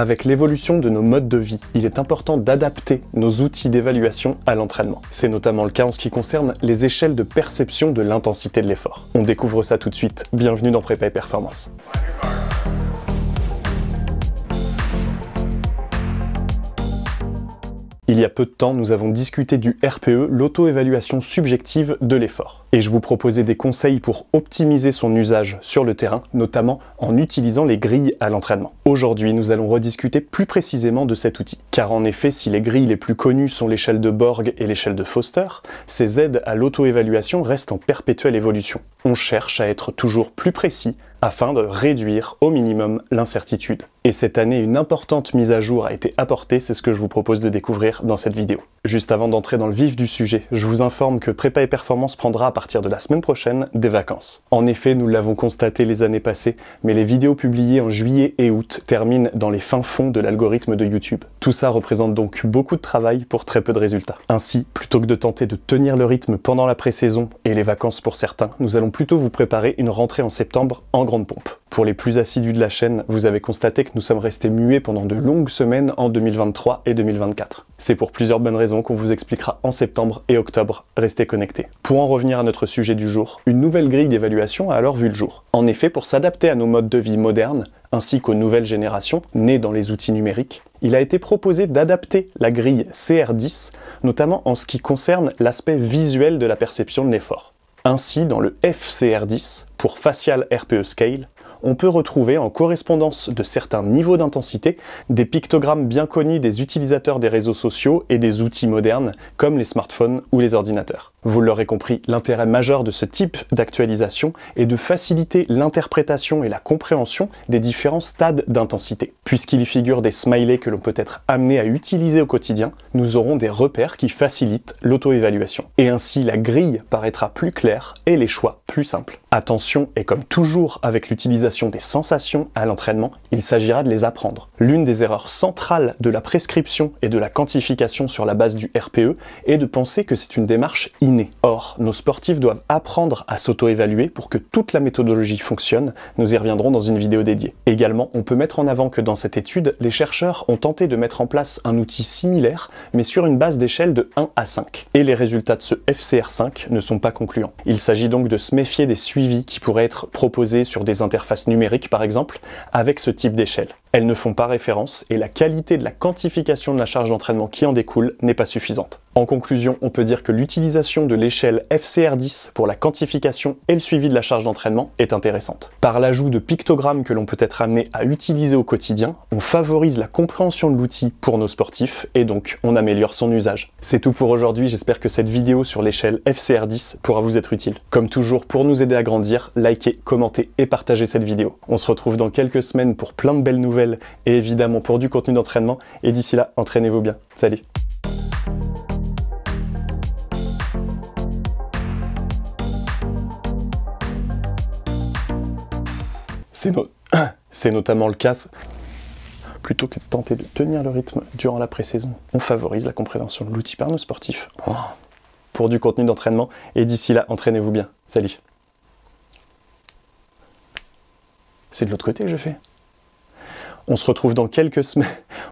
Avec l'évolution de nos modes de vie, il est important d'adapter nos outils d'évaluation à l'entraînement. C'est notamment le cas en ce qui concerne les échelles de perception de l'intensité de l'effort. On découvre ça tout de suite. Bienvenue dans Prépa et Performance. Il y a peu de temps, nous avons discuté du RPE, l'auto-évaluation subjective de l'effort. Et je vous proposais des conseils pour optimiser son usage sur le terrain, notamment en utilisant les grilles à l'entraînement. Aujourd'hui, nous allons rediscuter plus précisément de cet outil. Car en effet, si les grilles les plus connues sont l'échelle de Borg et l'échelle de Foster, ces aides à l'auto-évaluation restent en perpétuelle évolution on cherche à être toujours plus précis afin de réduire au minimum l'incertitude. Et cette année, une importante mise à jour a été apportée, c'est ce que je vous propose de découvrir dans cette vidéo. Juste avant d'entrer dans le vif du sujet, je vous informe que Prépa et Performance prendra à partir de la semaine prochaine des vacances. En effet, nous l'avons constaté les années passées, mais les vidéos publiées en juillet et août terminent dans les fins fonds de l'algorithme de YouTube. Tout ça représente donc beaucoup de travail pour très peu de résultats. Ainsi, plutôt que de tenter de tenir le rythme pendant la pré-saison et les vacances pour certains, nous allons plutôt vous préparer une rentrée en septembre en grande pompe. Pour les plus assidus de la chaîne, vous avez constaté que nous sommes restés muets pendant de longues semaines en 2023 et 2024. C'est pour plusieurs bonnes raisons qu'on vous expliquera en septembre et octobre, restez connectés. Pour en revenir à notre sujet du jour, une nouvelle grille d'évaluation a alors vu le jour. En effet, pour s'adapter à nos modes de vie modernes, ainsi qu'aux nouvelles générations nées dans les outils numériques, il a été proposé d'adapter la grille CR10, notamment en ce qui concerne l'aspect visuel de la perception de l'effort ainsi dans le FCR10 pour Facial RPE Scale on peut retrouver en correspondance de certains niveaux d'intensité des pictogrammes bien connus des utilisateurs des réseaux sociaux et des outils modernes comme les smartphones ou les ordinateurs. Vous l'aurez compris, l'intérêt majeur de ce type d'actualisation est de faciliter l'interprétation et la compréhension des différents stades d'intensité. Puisqu'il y figure des smileys que l'on peut être amené à utiliser au quotidien, nous aurons des repères qui facilitent l'auto-évaluation. Et ainsi, la grille paraîtra plus claire et les choix plus simples. Attention, et comme toujours avec l'utilisation des sensations à l'entraînement, il s'agira de les apprendre. L'une des erreurs centrales de la prescription et de la quantification sur la base du RPE est de penser que c'est une démarche innée. Or, nos sportifs doivent apprendre à s'auto-évaluer pour que toute la méthodologie fonctionne, nous y reviendrons dans une vidéo dédiée. Également, on peut mettre en avant que dans cette étude, les chercheurs ont tenté de mettre en place un outil similaire, mais sur une base d'échelle de 1 à 5. Et les résultats de ce FCR5 ne sont pas concluants. Il s'agit donc de se méfier des suites qui pourrait être proposé sur des interfaces numériques par exemple avec ce type d'échelle. Elles ne font pas référence et la qualité de la quantification de la charge d'entraînement qui en découle n'est pas suffisante. En conclusion, on peut dire que l'utilisation de l'échelle FCR10 pour la quantification et le suivi de la charge d'entraînement est intéressante. Par l'ajout de pictogrammes que l'on peut être amené à utiliser au quotidien, on favorise la compréhension de l'outil pour nos sportifs et donc on améliore son usage. C'est tout pour aujourd'hui, j'espère que cette vidéo sur l'échelle FCR10 pourra vous être utile. Comme toujours, pour nous aider à grandir, likez, commentez et partagez cette vidéo. On se retrouve dans quelques semaines pour plein de belles nouvelles et évidemment pour du contenu d'entraînement. Et d'ici là, entraînez-vous bien. Salut C'est notamment le cas plutôt que de tenter de tenir le rythme durant la pré-saison. On favorise la compréhension de l'outil par nos sportifs. Oh. Pour du contenu d'entraînement, et d'ici là, entraînez-vous bien. Salut C'est de l'autre côté que je fais on se retrouve dans quelques semaines.